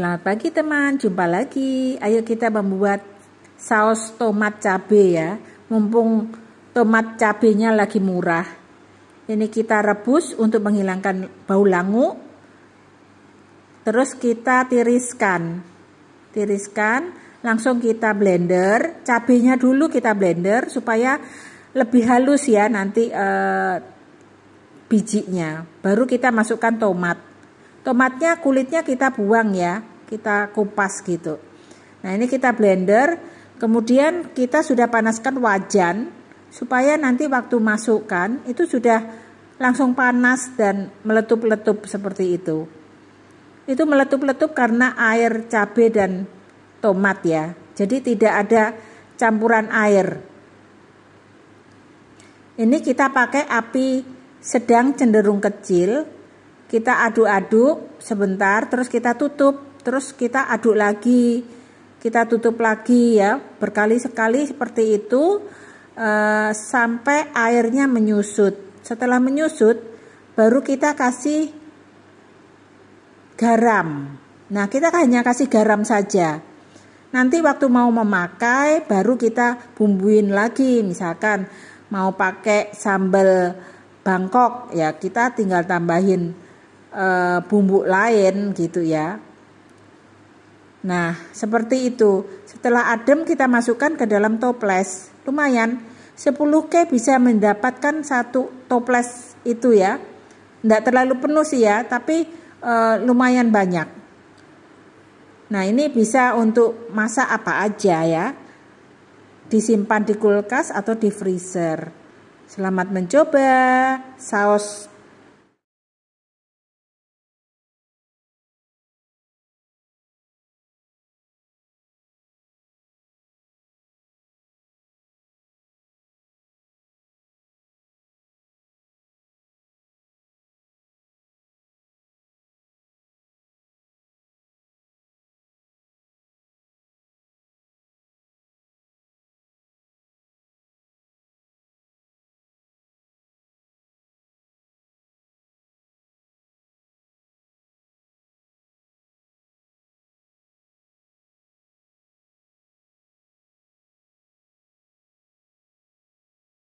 Selamat pagi teman, jumpa lagi. Ayo kita membuat saus tomat cabe ya. Mumpung tomat cabenya lagi murah. Ini kita rebus untuk menghilangkan bau langu. Terus kita tiriskan. Tiriskan, langsung kita blender. Cabenya dulu kita blender supaya lebih halus ya nanti eh, bijinya. Baru kita masukkan tomat. Tomatnya kulitnya kita buang ya kita kupas gitu. Nah, ini kita blender, kemudian kita sudah panaskan wajan supaya nanti waktu masukkan itu sudah langsung panas dan meletup-letup seperti itu. Itu meletup-letup karena air cabai dan tomat ya. Jadi tidak ada campuran air. Ini kita pakai api sedang cenderung kecil. Kita aduk-aduk sebentar terus kita tutup terus kita aduk lagi kita tutup lagi ya berkali-kali seperti itu e, sampai airnya menyusut setelah menyusut baru kita kasih garam nah kita hanya kasih garam saja nanti waktu mau memakai baru kita bumbuin lagi misalkan mau pakai sambal Bangkok ya kita tinggal tambahin e, bumbu lain gitu ya Nah, seperti itu. Setelah adem kita masukkan ke dalam toples. Lumayan, 10K bisa mendapatkan satu toples itu ya. Tidak terlalu penuh sih ya, tapi e, lumayan banyak. Nah, ini bisa untuk masak apa aja ya. Disimpan di kulkas atau di freezer. Selamat mencoba saus